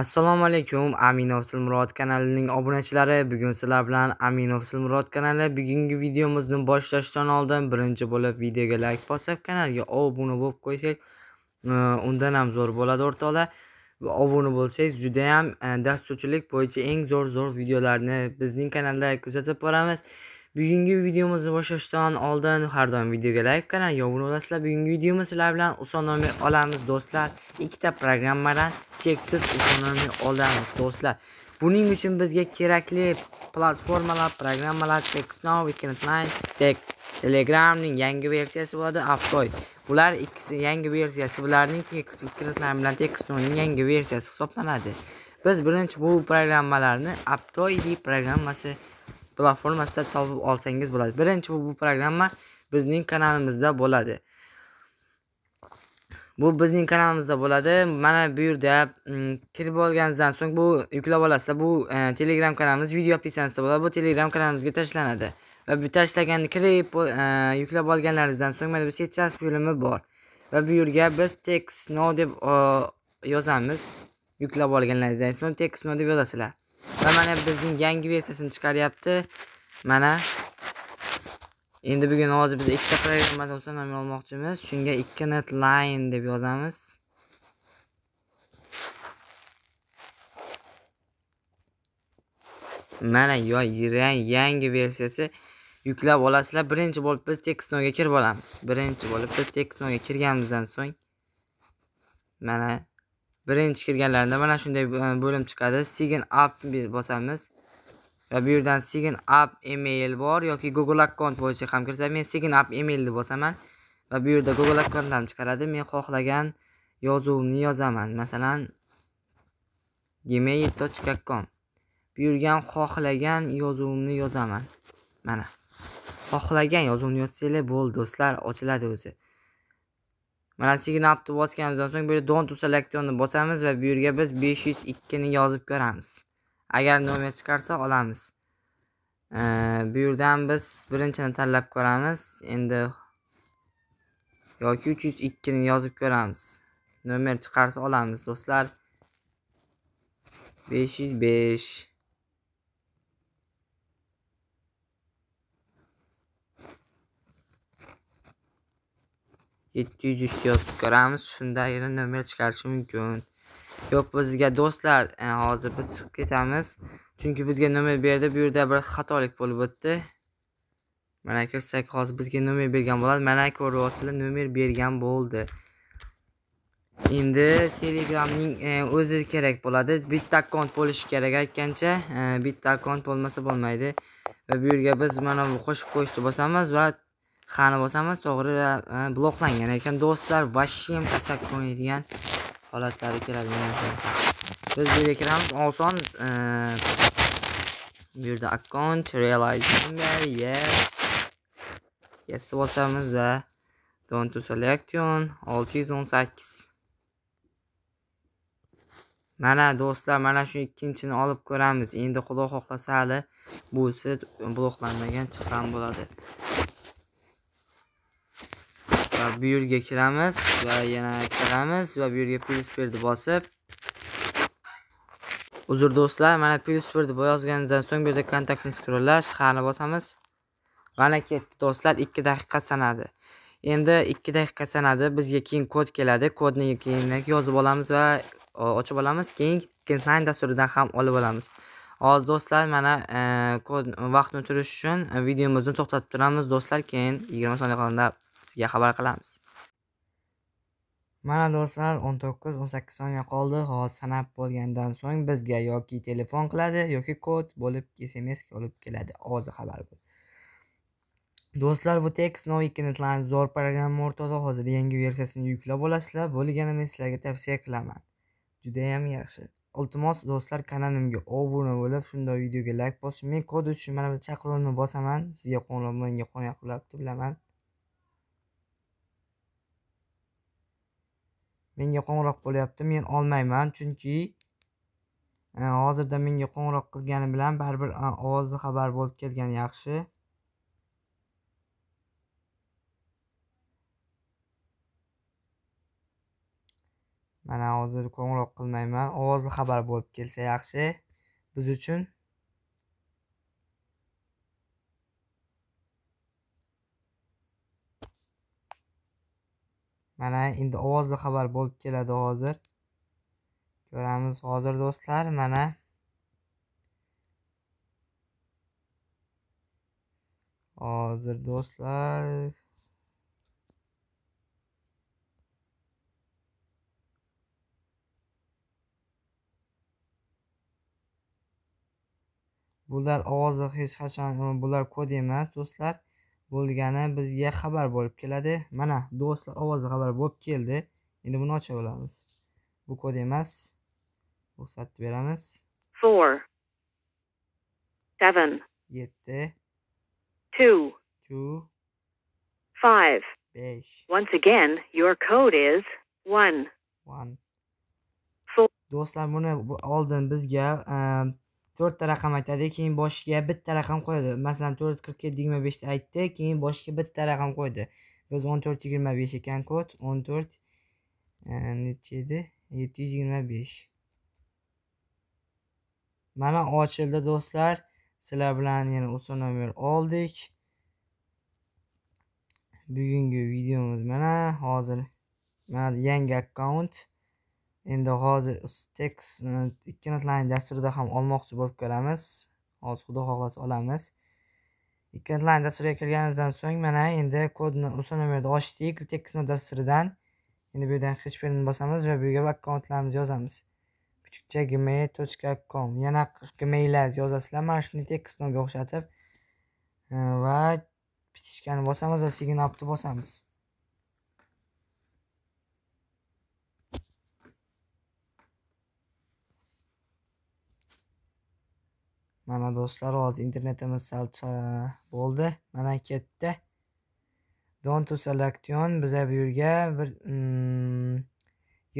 assalomu alaykum aminov murod kanalining obunachilari bugun sizlar bilan aminov murod kanali bugungi videomizni boshlashdan oldin birinchi bo'lib videoga layk bosib kanalga obuna bo'lib qo'ysak e, undan ham zo'r bo'ladi o'rtoqlar obuna bo'lsangiz judayam e, dasturchilik bo'yicha eng zo'r zo'r videolarni bizning kanalda kuzatib boramiz bugungi videomizni boshlashdan oldin har doim videoga like kanalga obuna bo'lasizlar bugungi videomiz sizlar bilan usonomi olamiz do'stlar ikkita programmadan cheksiz usonomi olamiz do'stlar buning uchun bizga kerakli platformalar programmalar texnow weekendline tek telegramning yangi versiyasi bo'ladi aptoy bular ikkisi yangi versiyasi bularning tekst bilan tekstning yangi versiyasi hisoblanadi biz birinchi bu programmalarni aptoy programmasi platformasida topib olsangiz bo'ladi birinchi bu, bu programma bizning kanalimizda bo'ladi bu bizning kanalimizda bo'ladi mana bu yerda mm, kirib olganingizdan so'ng bu yuklab olasizlar bu e, telegram kanalimiz video opisaniyasida bo'ladi bu telegram kanalimizga tashlanadi va bu tashlagan kirib e, yuklab olganlaringizdan so'ng mana bu setchas bo'limi bor va bu yerga biz text no deb e, yozamiz yuklab olganlaringizdan so'ng text no deb yozasizlar va mana bizning yangi versiyasini chiqaryapti mana endi bugun hozir biz ikkita programmadan usulnoma olmoqchimiz shunga iki net line deb yozamiz mana yangi versiyasi yuklab olasizlar birinchi bo'lib biz tekstnoga kirib olamiz birinchi bo'lib biz tekstnoga kirganimizdan so'ng mana birinchi kirganlarida mana shunday e, bo'lim chiqadi sign up bosamiz va bu yerdan sign up email bor yoki google account bo'yicha ham kirsa men sign up email deb bosaman va bu yerda google accountdan ham chiqaradi men xohlagan yozuvimni yozaman masalan gmail точка com bu xohlagan yozuvimni yozaman mana xohlagan yozuvni yozsanglar bo'ldi do'stlar ochiladi o'zi mana signalni bosganimizdan so'ng bu yerda don't to selectionni bosamiz va bu yerga biz 502 ni yozib ko'ramiz agar nomer chiqarsa olamiz bu yerdan biz birinchini tanlab ko'ramiz endi yoki 302 ni yozib ko'ramiz nomer chiqarsa olamiz do'stlar 505 yetti yuz uchta yozib ko'ramiz shunda yana nomer chiqarishi mumkin yo'q bizga do'stlar e, hozir biz chiqib ketamiz chunki bizga nomer berdi bu yerda bir xatolik bo'lib o'tdi mana kirsak hozir bizga nomer bergan bo'ladi mana ko'ryapsizlar nomer bergan bo'ldi endi telegramning e, o'zi kerak bo'ladi bitta akkaunt bo'lishi kerak aytgancha e, bitta akkaunt bo'lmasa bo'lmaydi va bu yerga biz mana qo'shib qo'yishni bosamiz va qani bosamiz to'g'ri e, bloklangan ekan do'stlar vashem kasak o'ynaydigan holatlari keladi biz bu yerga kiramiz oson e, bu yerda account realize number yes yes bosamiz va don't selection 618 mana do'stlar mana shu ikkinchini olib ko'ramiz endi xudo xohlasa hali busi bloklanmagan chiqqan bo'ladi va bu yerga kiramiz va yana kiramiz va bu yerga 1 birni bosib uzr do'stlar mana plus 1 birni yozganingizdan so'ng bu yerda kontaktni skrollash xani bosamiz mana ketdi do'stlar ikki daqiqa sanadi endi ikki daqiqa sanadi bizga keyin kod keladi kodni keyin yozib olamiz va ochib olamiz keyin kenslayn dasturidan ham olib olamiz hozir do'stlar mana e, kod vaqtni o'tirish uchun e, videomizni to'xtatib turamiz do'stlar keyin yigirma soniya qolganda sizga xabar qilamiz mana do'stlar o'n to'qqiz o'n sakkiz soniya qoldi hozir sanab bo'lgandan so'ng bizga yoki telefon qiladi yoki kod bo'lib sms olib keladi ovozli xabar do'stlar bu tekst no ikkini zo'r programma o'rtada hozir yangi versiyasini yuklab olasizlar bo'lgani men sizlarga tavsiya qilaman judayam yaxshi iltimos do'stlar kanalimga obuna bo'lib shunday videoga layk bosing men kod uchun mana bu chaqiruvni bosaman sizga qo'ng'iroq bilan qo'ng'iroq qilyapti bilaman menga qo'ng'iroq bo'lyapti men olmayman chunki e, hozirda menga qo'ng'iroq qilgani bilan baribir ovozli xabar bo'lib kelgani yaxshi mana hozir qo'ng'iroq qilmayman ovozli xabar bo'lib kelsa yaxshi biz uchun mana endi ovozli xabar bo'lib keladi hozir ko'ramiz hozir do'stlar mana hozir do'stlar bular ovozli hech qachon bular kod emas do'stlar bo'lgani bizga xabar bo'lib keladi mana do'stlar ovozi xabar bo'lib keldi endi buni ocha olamiz bu kod emas ruxsatni beramiz four seven yetti two two five besh once again your code is one one do'stlar buni oldin bizga ehm, to'rtta raqam aytadi keyin boshiga bitta raqam qo'yadi masalan to'rt qirq yetti yigirma beshni aytdi keyin boshiga bitta raqam qo'ydi biz o'n to'rt yigirma besh ekan kod o'n to'rt e, necha edi yetti yuz yigirma besh mana ochildi do'stlar sizlar bilan yana usul nomer oldik bugungi videomiz mana hozir mana yangi akkaunt endi hozir stex ikki notlarning dasturida ham olmoqchi bo'lib kelamiz hozir xudo xohlasa olamiz ikki notlarning dasturiga kirganimizdan so'ng mana endi kodni o'sha nomerni ochdik tekis dasturidan endi bu yerdan hech birini bosamiz va bu yerga akkauntlarimizni yozamiz kichikcha gmail точка com yana gmaillarni yozasizlar mana shunday tekis notga o'xshatib e, va pitichkani bosamiz va signalni bosamiz mana do'stlar hozir internetimiz sal bo'ldi mana ketdi don selection biza bu yerga bir mm,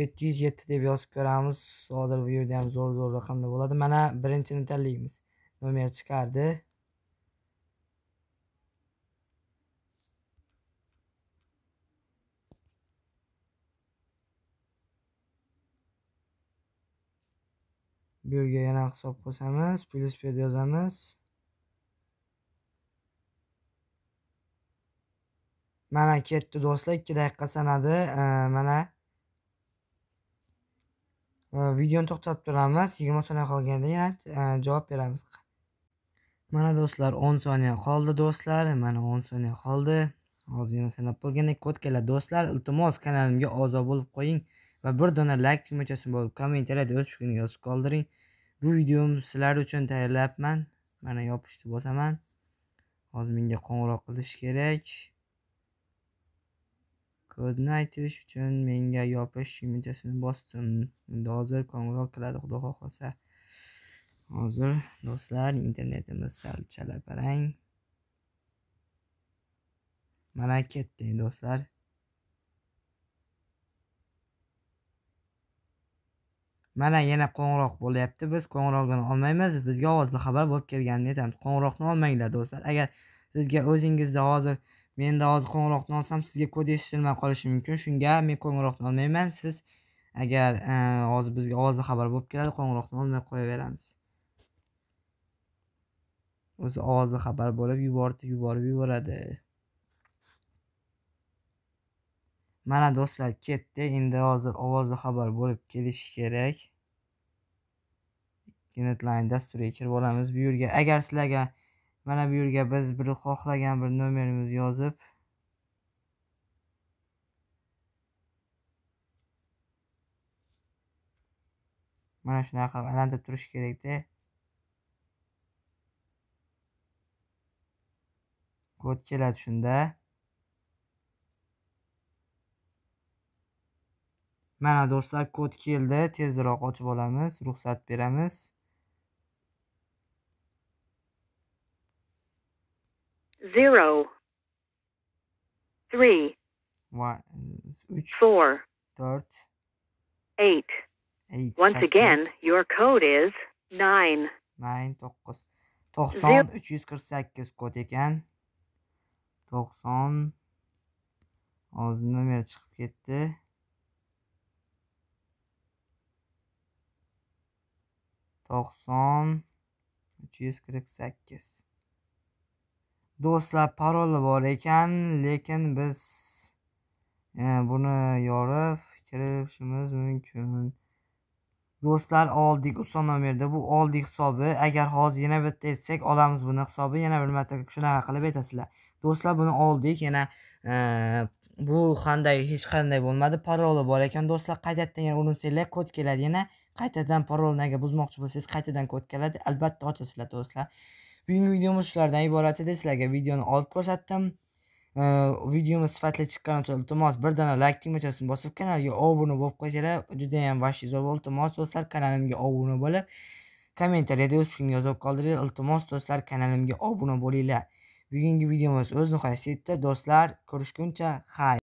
yetti yuz yetti deb yozib ko'ramiz hozir bu yerda ham zo'r zo'r raqamda bo'ladi mana birinchini tanlaymiz nomer chiqardi bu yerga yana hisob plus bu yerda yozamiz mana ketdi do'stlar ikki daqiqa sanadi mana videoni to'xtatib turamiz yigirma soniya qolganda yana e, javob beramiz mana do'stlar o'n soniya qoldi do'stlar mana o'n soniya qoldi hozir yana sanab bo'lgandek kod keladi do'stlar iltimos kanalimga obuna bo'lib qo'ying va bir dona layk tugmachasi bo'lib kommentariyada o'z fikringizni yozib qoldiring bu videomni sizlar uchun tayyorlabman mana yopishni bosaman hozir menga qo'ng'iroq qilish kerak kodni aytish uchun menga yopish tugmachasini bosdim endi hozir qo'ng'iroq qiladi xudo xohlasa hozir do'stlar internetimiz sal chalaparang mana ketdi do'stlar mana yana qo'ng'iroq bo'lyapti biz qo'ng'irog'ini olmaymiz bizga ovozli xabar bo'lib kelganini aytamiz qo'ng'iroqni olmanglar do'stlar agar sizga o'zingizda hozir menda hozir qo'ng'iroqni olsam sizga kod eshitilmay qolishi mumkin shunga men qo'ng'iroqni olmayman siz agar e, hozir bizga ovozli xabar bo'lib keladi qo'ng'iroqni olmay qo'yaveramiz o'zi ovozli xabar bo'lib yuborib yuborib yuboradi mana do'stlar ketdi endi hozir ovozli xabar bo'lib kelishi kerak genetline dasturiga kirib olamiz bu yerga agar sizlarga mana bu yerga biz bir xohlagan bir nomerimizni yozib mana shunaqa qilib aylantirib turish kerakda kod keladi shunda mana do'stlar kod keldi tezroq ochib olamiz ruxsat beramiz zero three uch four to'rt eight eight once again your code is nine nine to'qqiz to'qson uch yuz qirq sakkiz kod ekan to'qson hozir nomer chiqib ketdi to'qson uch yuz qirq sakkiz do'stlar paroli bor ekan lekin biz e, buni yorib kirishimiz mumkin do'stlar oldik uson nomerda bu oldik hisobi agar hozir yana bitta etsak olamiz buni hisobi yana bir marta shunaqa qilib aytasizlar do'stlar buni oldik yana e, bu qanday hech qanday bo'lmadi paroli bor ekan do'stlar qaytadan yana urinsanglar kod keladi yana qaytadan parolni agar buzmoqchi bo'lsangiz qaytadan kod keladi albatta ochasizlar do'stlar bugungi videomiz shulardan iborat edi sizlarga videoni olib ko'rsatdim videomiz sifatli chiqqani uchun iltimos bir dona layk tugmachasini bosib kanalga obuna bo'lib qo'ysanglar judayam vashi zo'r bo'ldi iltimos do'stlar kanalimga obuna bo'lib kommentariyada o'z fikringizni yozib qoldiringlar iltimos do'stlar kanalimga obuna bo'linglar bugungi videomiz o'z nihoyasiga yetdi do'stlar ko'rishguncha xayr